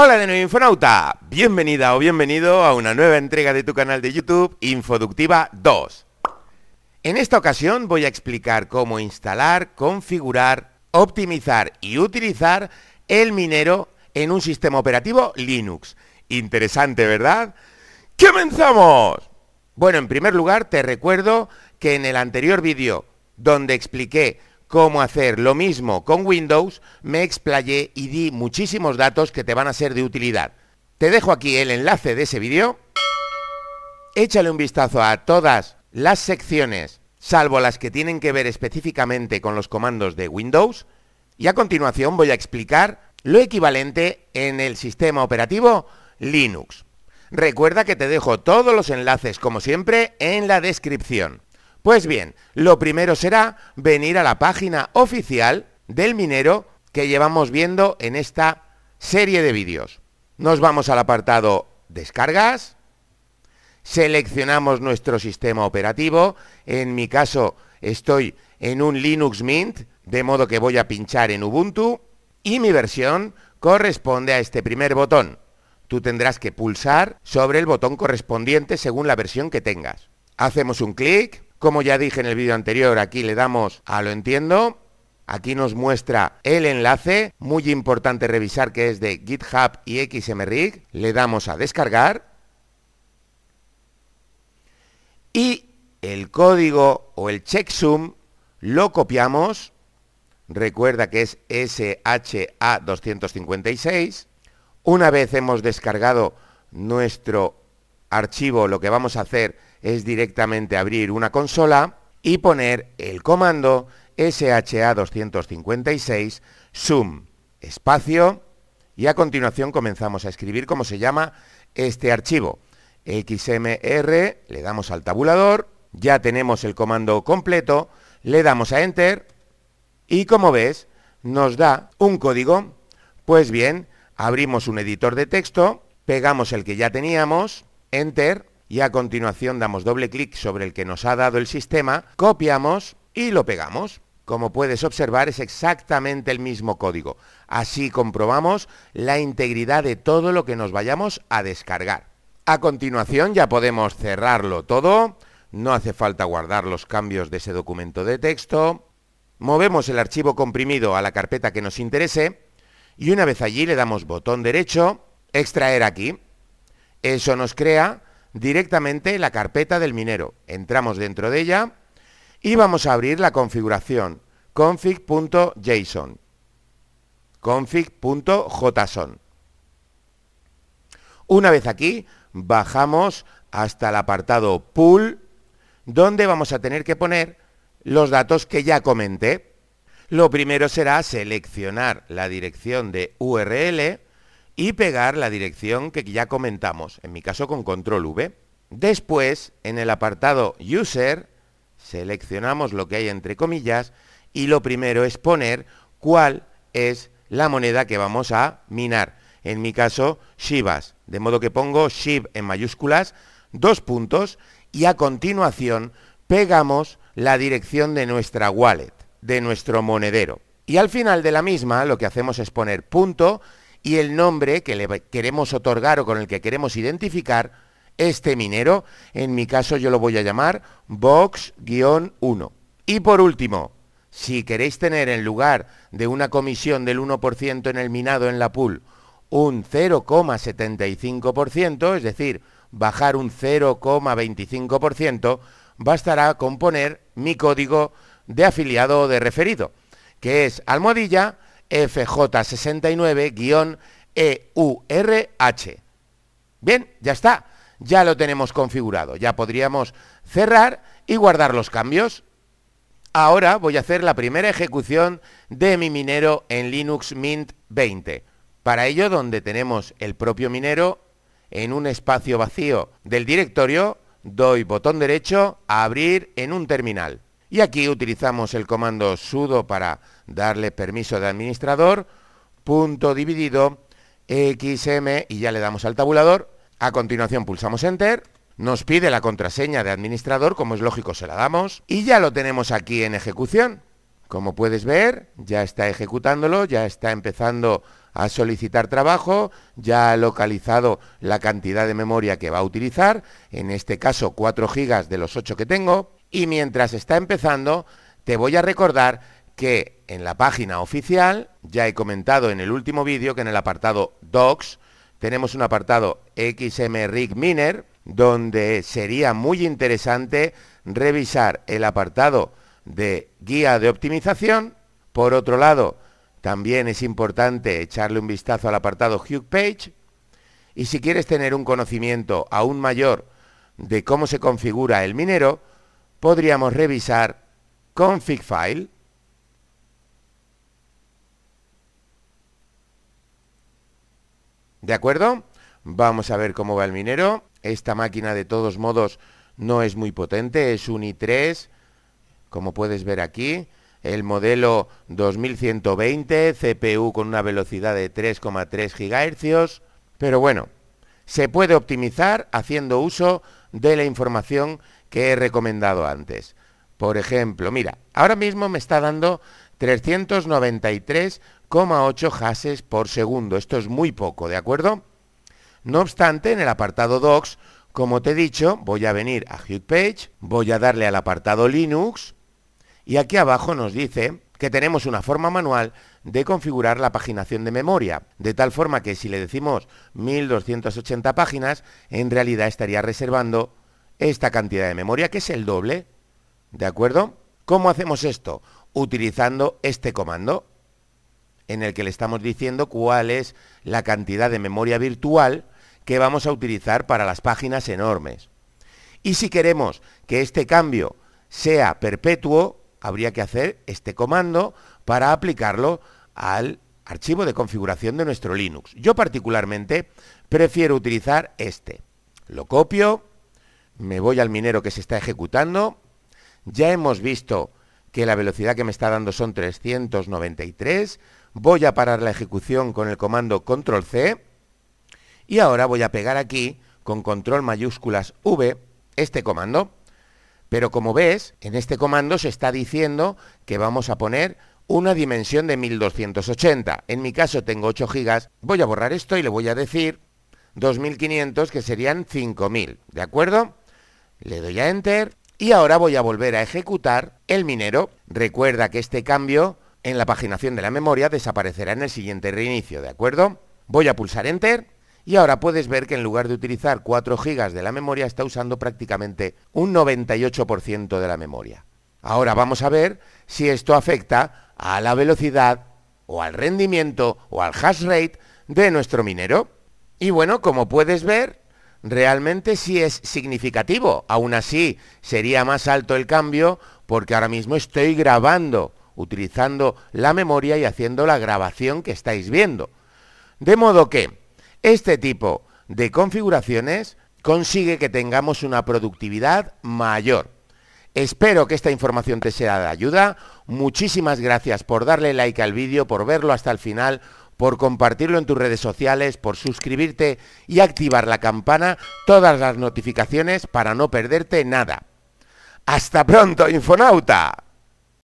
Hola de nuevo Infonauta, bienvenida o bienvenido a una nueva entrega de tu canal de YouTube Infoductiva 2. En esta ocasión voy a explicar cómo instalar, configurar, optimizar y utilizar el minero en un sistema operativo Linux. Interesante, ¿verdad? ¡Comenzamos! Bueno, en primer lugar te recuerdo que en el anterior vídeo donde expliqué cómo hacer lo mismo con Windows, me explayé y di muchísimos datos que te van a ser de utilidad. Te dejo aquí el enlace de ese vídeo. Échale un vistazo a todas las secciones, salvo las que tienen que ver específicamente con los comandos de Windows. Y a continuación voy a explicar lo equivalente en el sistema operativo Linux. Recuerda que te dejo todos los enlaces, como siempre, en la descripción. Pues bien, lo primero será venir a la página oficial del minero que llevamos viendo en esta serie de vídeos. Nos vamos al apartado descargas, seleccionamos nuestro sistema operativo, en mi caso estoy en un Linux Mint, de modo que voy a pinchar en Ubuntu, y mi versión corresponde a este primer botón. Tú tendrás que pulsar sobre el botón correspondiente según la versión que tengas. Hacemos un clic como ya dije en el vídeo anterior, aquí le damos a lo entiendo. Aquí nos muestra el enlace, muy importante revisar que es de GitHub y XMRig. Le damos a descargar. Y el código o el checksum lo copiamos. Recuerda que es SHA256. Una vez hemos descargado nuestro archivo, lo que vamos a hacer es directamente abrir una consola y poner el comando SHA256 zoom espacio y a continuación comenzamos a escribir cómo se llama este archivo. XMR, le damos al tabulador, ya tenemos el comando completo, le damos a Enter y como ves nos da un código. Pues bien, abrimos un editor de texto, pegamos el que ya teníamos, Enter y a continuación damos doble clic sobre el que nos ha dado el sistema, copiamos y lo pegamos. Como puedes observar es exactamente el mismo código. Así comprobamos la integridad de todo lo que nos vayamos a descargar. A continuación ya podemos cerrarlo todo. No hace falta guardar los cambios de ese documento de texto. Movemos el archivo comprimido a la carpeta que nos interese y una vez allí le damos botón derecho, extraer aquí. Eso nos crea directamente la carpeta del minero. Entramos dentro de ella y vamos a abrir la configuración config.json. config.json. Una vez aquí, bajamos hasta el apartado pool, donde vamos a tener que poner los datos que ya comenté. Lo primero será seleccionar la dirección de URL y pegar la dirección que ya comentamos, en mi caso con control V. Después, en el apartado User, seleccionamos lo que hay entre comillas y lo primero es poner cuál es la moneda que vamos a minar. En mi caso, Shivas. De modo que pongo Shiv en mayúsculas, dos puntos y a continuación pegamos la dirección de nuestra wallet, de nuestro monedero. Y al final de la misma lo que hacemos es poner punto y el nombre que le queremos otorgar o con el que queremos identificar este minero. En mi caso yo lo voy a llamar box 1 Y por último, si queréis tener en lugar de una comisión del 1% en el minado en la pool, un 0,75%, es decir, bajar un 0,25%, bastará con poner mi código de afiliado o de referido, que es almohadilla FJ69-EURH. E Bien, ya está. Ya lo tenemos configurado. Ya podríamos cerrar y guardar los cambios. Ahora voy a hacer la primera ejecución de mi minero en Linux Mint 20. Para ello, donde tenemos el propio minero, en un espacio vacío del directorio, doy botón derecho a abrir en un terminal. Y aquí utilizamos el comando sudo para darle permiso de administrador, punto dividido, xm, y ya le damos al tabulador. A continuación pulsamos Enter, nos pide la contraseña de administrador, como es lógico se la damos, y ya lo tenemos aquí en ejecución. Como puedes ver, ya está ejecutándolo, ya está empezando a solicitar trabajo, ya ha localizado la cantidad de memoria que va a utilizar, en este caso 4 GB de los 8 que tengo, y mientras está empezando, te voy a recordar que en la página oficial, ya he comentado en el último vídeo que en el apartado Docs tenemos un apartado XM Miner, donde sería muy interesante revisar el apartado de guía de optimización. Por otro lado, también es importante echarle un vistazo al apartado Hugh Page. Y si quieres tener un conocimiento aún mayor de cómo se configura el minero, podríamos revisar config file ¿De acuerdo? Vamos a ver cómo va el minero. Esta máquina de todos modos no es muy potente, es un i3, como puedes ver aquí. El modelo 2120, CPU con una velocidad de 3,3 GHz. Pero bueno, se puede optimizar haciendo uso de la información que he recomendado antes. Por ejemplo, mira, ahora mismo me está dando 393,8 hashes por segundo. Esto es muy poco, ¿de acuerdo? No obstante, en el apartado docs, como te he dicho, voy a venir a Page, voy a darle al apartado Linux y aquí abajo nos dice que tenemos una forma manual de configurar la paginación de memoria, de tal forma que si le decimos 1280 páginas, en realidad estaría reservando esta cantidad de memoria, que es el doble, ¿de acuerdo? ¿Cómo hacemos esto? Utilizando este comando, en el que le estamos diciendo cuál es la cantidad de memoria virtual que vamos a utilizar para las páginas enormes. Y si queremos que este cambio sea perpetuo, habría que hacer este comando para aplicarlo al archivo de configuración de nuestro Linux. Yo particularmente prefiero utilizar este. Lo copio, me voy al minero que se está ejecutando. Ya hemos visto que la velocidad que me está dando son 393. Voy a parar la ejecución con el comando control C. Y ahora voy a pegar aquí con control mayúsculas V este comando. Pero como ves, en este comando se está diciendo que vamos a poner una dimensión de 1280. En mi caso tengo 8 gigas. Voy a borrar esto y le voy a decir 2500 que serían 5000. ¿De acuerdo? Le doy a Enter y ahora voy a volver a ejecutar el minero. Recuerda que este cambio en la paginación de la memoria desaparecerá en el siguiente reinicio, ¿de acuerdo? Voy a pulsar Enter y ahora puedes ver que en lugar de utilizar 4 GB de la memoria está usando prácticamente un 98% de la memoria. Ahora vamos a ver si esto afecta a la velocidad o al rendimiento o al hash rate de nuestro minero. Y bueno, como puedes ver, realmente sí es significativo. Aún así, sería más alto el cambio porque ahora mismo estoy grabando, utilizando la memoria y haciendo la grabación que estáis viendo. De modo que este tipo de configuraciones consigue que tengamos una productividad mayor. Espero que esta información te sea de ayuda. Muchísimas gracias por darle like al vídeo, por verlo hasta el final por compartirlo en tus redes sociales, por suscribirte y activar la campana, todas las notificaciones para no perderte nada. Hasta pronto, infonauta.